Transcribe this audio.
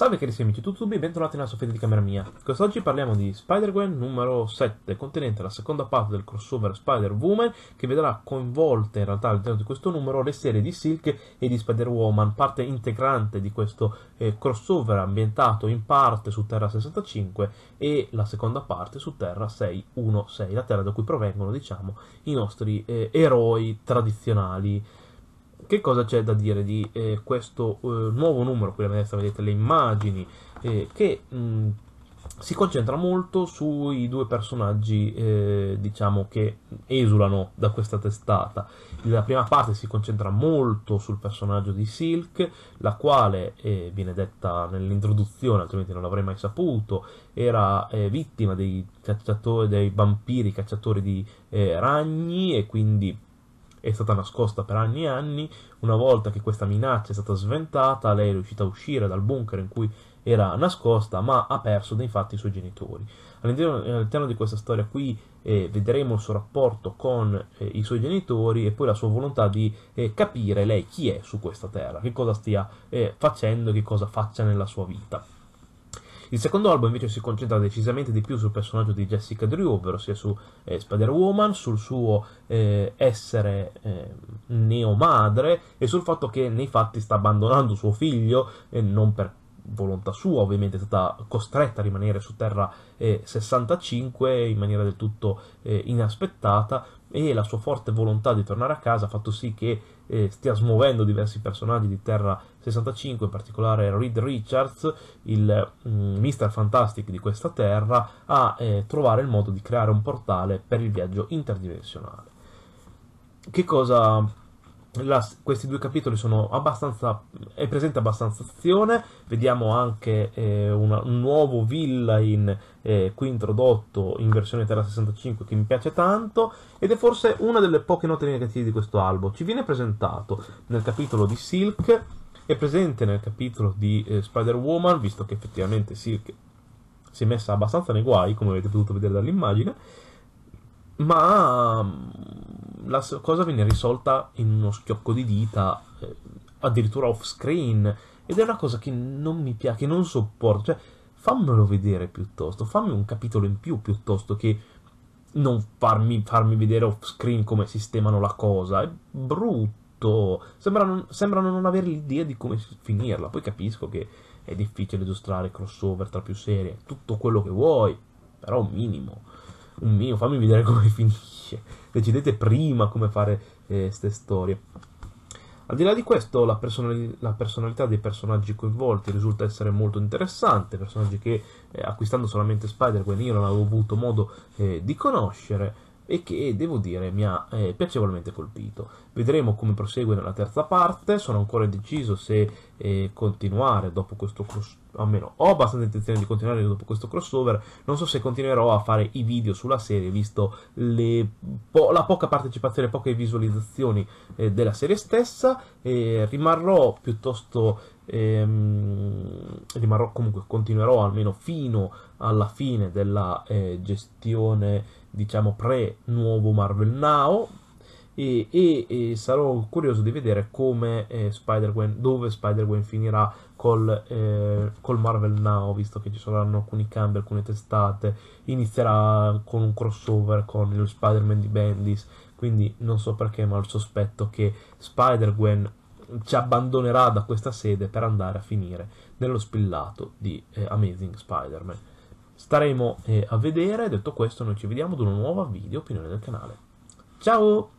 Salve cari amici tutti e bentornati nella soffitta di camera mia. Quest'oggi parliamo di Spider-Gwen numero 7, contenente la seconda parte del crossover Spider-Woman, che vedrà coinvolte in realtà all'interno di questo numero le serie di Silk e di Spider-Woman, parte integrante di questo eh, crossover ambientato in parte su Terra 65 e la seconda parte su Terra 616, la terra da cui provengono, diciamo, i nostri eh, eroi tradizionali che cosa c'è da dire di eh, questo eh, nuovo numero? Qui a destra vedete le immagini eh, che mh, mm, si concentra molto sui due personaggi eh, diciamo che esulano da questa testata. La prima parte si concentra molto sul personaggio di Silk, la quale eh, viene detta nell'introduzione, altrimenti non l'avrei mai saputo, era eh, vittima dei cacciatori, dei vampiri cacciatori di ragni e quindi è stata nascosta per anni e anni. Una volta che questa minaccia è stata sventata, lei è riuscita a uscire dal bunker in cui era nascosta, ma ha perso dei fatti i suoi genitori. All'interno, all'interno di questa storia qui eh, vedremo il suo rapporto con eh, i suoi genitori e poi la sua volontà di eh, capire lei chi è su questa terra, che cosa stia eh, facendo, che cosa faccia nella sua vita. Il secondo album invece si concentra decisamente di più sul personaggio di Jessica Drew, ovvero sia su eh, Spider-Woman, sul suo eh, essere eh, madre e sul fatto che nei fatti sta abbandonando suo figlio, eh, non per volontà sua, ovviamente è stata costretta a rimanere su Terra eh, 65 in maniera del tutto eh, inaspettata e la sua forte volontà di tornare a casa ha fatto sì che eh, stia smuovendo diversi personaggi di Terra 65, in particolare Reed Richards, il mm, Mister Fantastic di questa Terra, a eh, trovare il modo di creare un portale per il viaggio interdimensionale. Che cosa la, questi due capitoli sono abbastanza. è presente abbastanza azione. Vediamo anche eh, una, un nuovo villain eh, qui introdotto in versione Terra 65 che mi piace tanto. Ed è forse una delle poche note negative di questo album Ci viene presentato nel capitolo di Silk, è presente nel capitolo di eh, Spider-Woman, visto che effettivamente Silk si è messa abbastanza nei guai, come avete potuto vedere dall'immagine. Ma la cosa viene risolta in uno schiocco di dita, eh, addirittura off screen, ed è una cosa che non mi piace, che non sopporto, cioè fammelo vedere piuttosto, fammi un capitolo in più piuttosto che non farmi, farmi vedere off screen come sistemano la cosa, è brutto, sembrano, sembrano non avere l'idea di come finirla, poi capisco che è difficile giustare crossover tra più serie, tutto quello che vuoi, però un minimo, un minimo, fammi vedere come finisce capisce. Decidete prima come fare queste eh, storie. Al di là di questo, la, personali- la, personalità dei personaggi coinvolti risulta essere molto interessante, personaggi che eh, acquistando solamente Spider-Gwen io non avevo avuto modo eh, di conoscere e che devo dire mi ha eh, piacevolmente colpito. Vedremo come prosegue nella terza parte, sono ancora indeciso se eh, continuare dopo questo crossover, almeno ho abbastanza intenzione di continuare dopo questo crossover, non so se continuerò a fare i video sulla serie visto le, po la poca partecipazione, poche visualizzazioni eh, della serie stessa, rimarrò piuttosto ehm, rimarrò comunque, continuerò almeno fino alla fine della eh, gestione diciamo pre nuovo Marvel Now e, e, e sarò curioso di vedere come eh, Spider-Gwen, dove Spider-Gwen finirà col, eh, col, Marvel Now, visto che ci saranno alcuni cambi, alcune testate, inizierà con un crossover con il Spider-Man di Bendis, quindi non so perché, ma ho il sospetto che Spider-Gwen ci abbandonerà da questa sede per andare a finire nello spillato di eh, Amazing Spider-Man staremo eh, a vedere. Detto questo, noi ci vediamo ad una nuova video opinione del canale. Ciao!